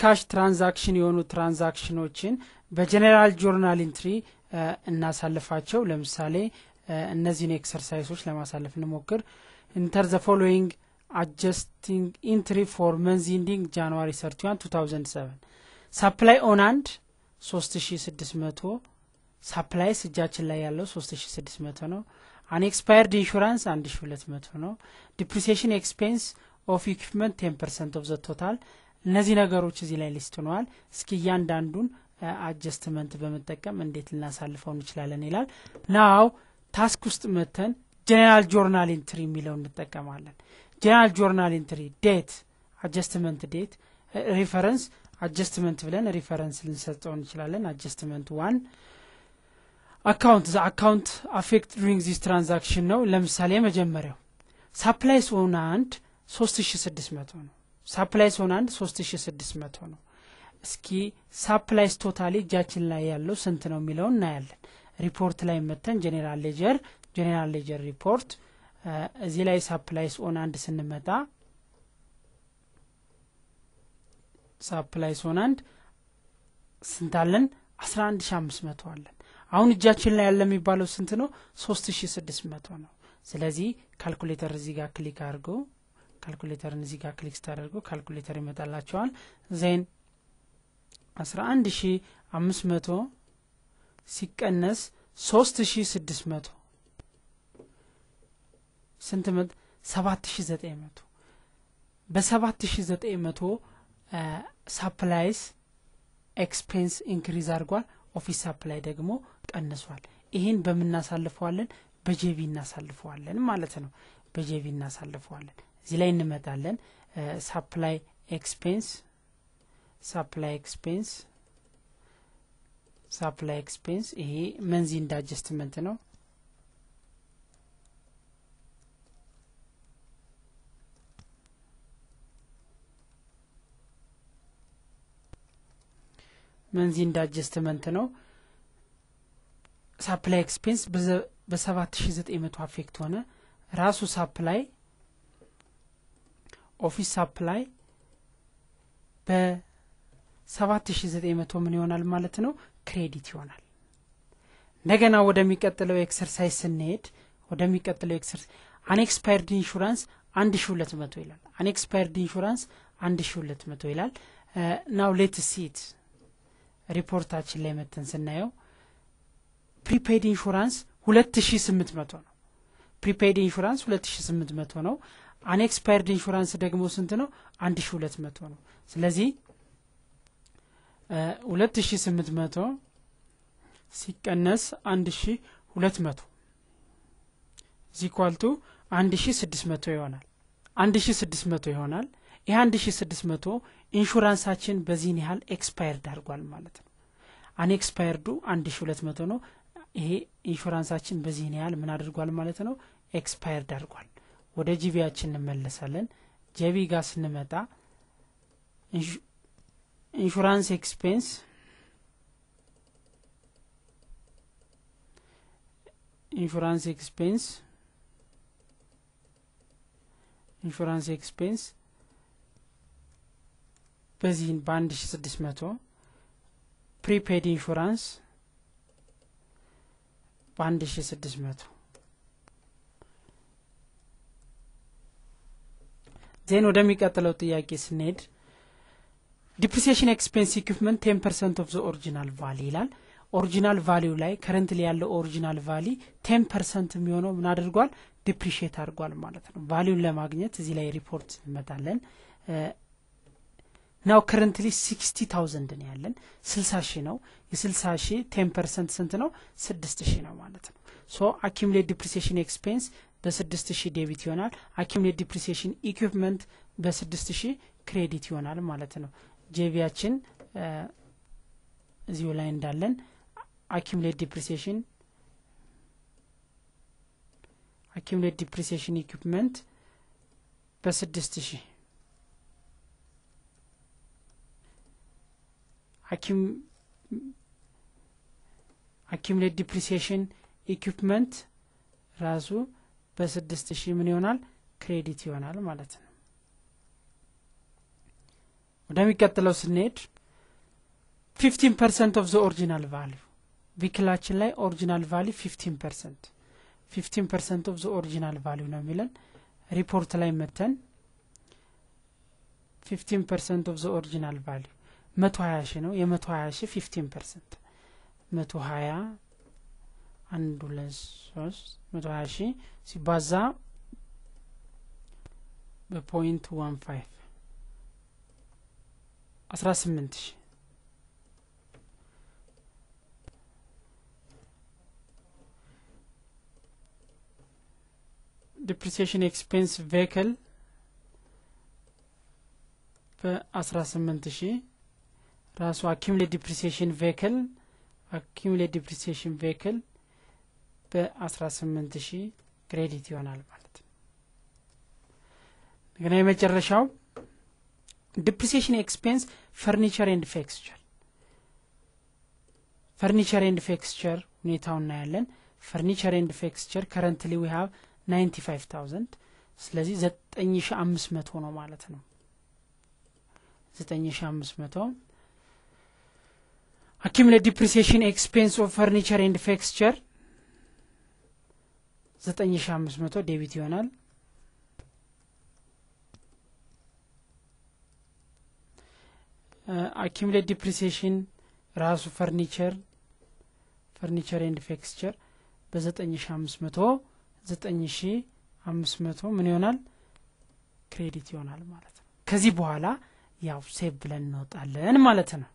ካሽ ትራንዛክሽን የሆኑ ትራንዛክሽኖችን በጀኔራል ጆርናል ኢንትሪ እናሳልፋቸው። ለምሳሌ እነዚህን ኤክሰርሳይሶች ለማሳለፍ እንሞክር። ኢንተር ዘ ፎሎዊንግ አጀስቲንግ ኢንትሪ ፎር መንዝ ኢንዲንግ ጃንዋሪ 31 2007 ሳፕላይ ኦን አንድ 3600 ሳፕላይስ እጃችን ላይ ያለው 3600 ነው። አንኤክስፓየርድ ኢንሹራንስ 1200 ነው። ዲፕሪሲሽን ኤክስፔንስ ኦፍ ኢኩፕመንት 10 ፐርሰንት ኦፍ ዘ ቶታል እነዚህ ነገሮች እዚህ ላይ ሊስት ሆነዋል። እስኪ እያንዳንዱን አጀስትመንት በመጠቀም እንዴት ልናሳልፈው እንችላለን ይላል። ናው ታስክ ውስጥ መተን ጀኔራል ጆርናል ኢንትሪ የሚለው እንጠቀማለን። ጀኔራል ጆርናል ኢንትሪ ዴት፣ አጀስትመንት ዴት፣ ሪፈረንስ አጀስትመንት ብለን ሪፈረንስ ልንሰጠው እንችላለን። አጀስትመንት ዋን አካውንት ዛ አካውንት አፌክት ዱሪንግ ዚስ ትራንዛክሽን ነው። ለምሳሌ የመጀመሪያው ሳፕላይስ ኦን አንድ ሶስት ሺ ስድስት መቶ ነው። ሳፕላይ ዞን አንድ ሶስት ሺ ስድስት መቶ ነው። እስኪ ሳፕላይስ ቶታሊ እጃችን ላይ ያለው ስንት ነው የሚለውን እናያለን። ሪፖርት ላይ መተን ጄኔራል ሌጀር ጄኔራል ሌጀር ሪፖርት እዚህ ላይ ሳፕላይስ ኦን አንድ ስንመጣ ሳፕላይስ ኦን አንድ ስንታለን? አስራ አንድ ሺ አምስት መቶ አለን። አሁን እጃችን ላይ ያለ የሚባለው ስንት ነው? ሶስት ሺ ስድስት መቶ ነው። ስለዚህ ካልኩሌተር እዚህ ጋር ክሊክ አድርገው ካልኩሌተርን እዚህ ጋር ክሊክ ስታደርጉ ካልኩሌተር ይመጣላቸዋል። ዜን መቶ ሲቀነስ ሺ6 መቶ ስንት በሰባት ሺ በ መቶ ሳፕላይስ ኤክስፔንስ ኢንክሪዝ አድርጓል። ኦፊስ ሳፕላይ ደግሞ ቀንሷል። ይህን በምናሳልፈዋለን በጄቪ በጄቢ እናሳልፈዋለን ማለት ነው። በጄቢ እናሳልፈዋለን። እዚህ ላይ እንመጣለን። ሳፕላይ ኤክስፔንስ ሳፕላይ ኤክስፔንስ ሳፕላይ ኤክስፔንስ ይሄ መንዚ እንደ አጀስትመንት ነው። መንዚ እንደ አጀስትመንት ነው። ሳፕላይ ኤክስፔንስ በሰባት ሺ ዘጠኝ መቶ አፌክት ሆነ። ራሱ ሳፕላይ ኦፊስ ሳፕላይ በ7900 ምን ይሆናል ማለት ነው ክሬዲት ይሆናል እንደገና ወደሚቀጥለው ኤክሰርሳይዝ ስንሄድ ወደሚቀጥለው ኤክሰር አንኤክስፓየርድ ኢንሹራንስ 1200 ይላል አንኤክስፓየርድ ኢንሹራንስ 1200 ይላል ናው ሌት ሪፖርታችን ላይ መተን ስናየው ፕሪፔድ ኢንሹራንስ 2800 ነው ፕሪፔድ ኢንሹራንስ 2800 ነው አንኤክስፓየርድ ኢንሹራንስ ደግሞ ስንት ነው? አንድ ሺ ሁለት መቶ ነው። ስለዚህ ሁለት ሺ ስምንት መቶ ሲቀነስ አንድ ሺ ሁለት መቶ ዚኳልቱ አንድ ሺ ስድስት መቶ ይሆናል። አንድ ሺ ስድስት መቶ ይሆናል። ይህ አንድ ሺ ስድስት መቶ ኢንሹራንሳችን በዚህን ያህል ኤክስፓየርድ አድርጓል ማለት ነው። አንኤክስፓየርዱ አንድ ሺ ሁለት መቶ ነው። ይሄ ኢንሹራንሳችን በዚህን ያህል ምን አድርጓል ማለት ነው? ኤክስፓየርድ አድርጓል። ወደ ጂቢያችን እንመለሳለን። ጀቢ ጋር ስንመጣ ኢንሹራንስ ኤክስፔንስ ኢንሹራንስ ኤክስፔንስ ኢንሹራንስ ኤክስፔንስ በዚህን በአንድ ሺ ስድስት መቶ ፕሪፔድ ኢንሹራንስ በአንድ ሺ ስድስት መቶ ዜን ወደሚቀጥለው ጥያቄ ስንሄድ ዲፕሪሲሽን ኤክስፔንስ ኢኩፕመንት ቴን ፐርሰንት ኦፍ ዘ ኦሪጂናል ቫሊ ይላል። ኦሪጂናል ቫሊው ላይ ላይ ያለው ኦሪጂናል ቫሊ ቴን ፐርሰንት የሚሆነው ምን አድርጓል? ዲፕሪሽት አድርጓል ማለት ነው። ቫሊውን ለማግኘት እዚህ ላይ ሪፖርት እንመጣለን። ናው ከረንትሊ ሲክስቲ ታውዘንድ ነው ያለን፣ ስልሳ ሺህ ነው። የስልሳ ሺህ ቴን ፐርሰንት ስንት ነው? ስድስት ሺህ ነው ማለት ነው። ሶ አኪሙሌት ዲፕሪሲሽን ኤክስፔንስ በስድስት ሺህ ዴቢት ይሆናል። አኪሙሌት ዲፕሪሲሽን ኢኩፕመንት በስድስት ሺህ ክሬዲት ይሆናል ማለት ነው። ጄቪያችን እዚሁ ላይ እንዳለን አኪሙሌት ዲፕሪሲሽን አኪሙሌት ዲፕሪሲሽን ኢኩፕመንት በስድስት ሺህ አኪሙሌት ዲፕሪሲሽን ኢኩፕመንት ራሱ በስድስት ሺህ ምን ይሆናል ክሬዲት ይሆናል ማለት ነው ወደሚቀጥለው ስንሄድ ፊፍቲን ፐርሰንት ኦፍ ዘ ኦሪጂናል ቫሊዩ ቪክላችን ላይ ኦሪጂናል ቫሊዩ ፊፍቲን ፐርሰንት ፊፍቲን ፐርሰንት ኦፍ ዘ ኦሪጂናል ቫሊዩ ነው የሚለን ሪፖርት ላይ መተን ፊፍቲን ፐርሰንት ኦፍ ዘ ኦሪጂናል ቫሊዩ መቶ ሀያ ሺህ ነው የመቶ ሀያ ሺህ ፊፍቲን ፐርሰንት መቶ ሀያ አንድ ሁለት ሶስት መቶ ሀያ ሺ ሲባዛ በፖይንት ዋን ፋይቭ አስራ ስምንት ሺ ዲፕሪሲሽን ኤክስፔንስ ቬክል በአስራ ስምንት ሺ ራሱ አኪሙሌት ዲፕሪሲሽን ቬክል አኪሙሌት ዲፕሪሲሽን ቬክል በ18 ሺህ ክሬዲት ይሆናል ማለት ነው። እንደገና የመጨረሻው ዲፕሪሲሽን ኤክስፔንስ ፈርኒቸር ኤንድ ፌክስቸር ፈርኒቸር ኤንድ ፌክስቸር ሁኔታው እናያለን። ፈርኒቸር ኤንድ ፌክስቸር ከረንትሊ ዊ ሀብ 95000 ስለዚህ 9500 ነው ማለት ነው። 9500 አኪሙሌት ዲፕሪሲሽን ኤክስፔንስ ኦፍ ፈርኒቸር ኤንድ ፌክስቸር ዘጠኝ ሺ አምስት መቶ ዴቢት ይሆናል። አኪሙሌት ዲፕሪሲሽን ራሱ ፈርኒቸር ፈርኒቸር ኤንድ ፌክስቸር በዘጠኝ ሺ አምስት መቶ ዘጠኝ ሺ አምስት መቶ ምን ይሆናል ክሬዲት ይሆናል ማለት ነው። ከዚህ በኋላ ያው ሴቭ ብለን እንወጣለን ማለት ነው።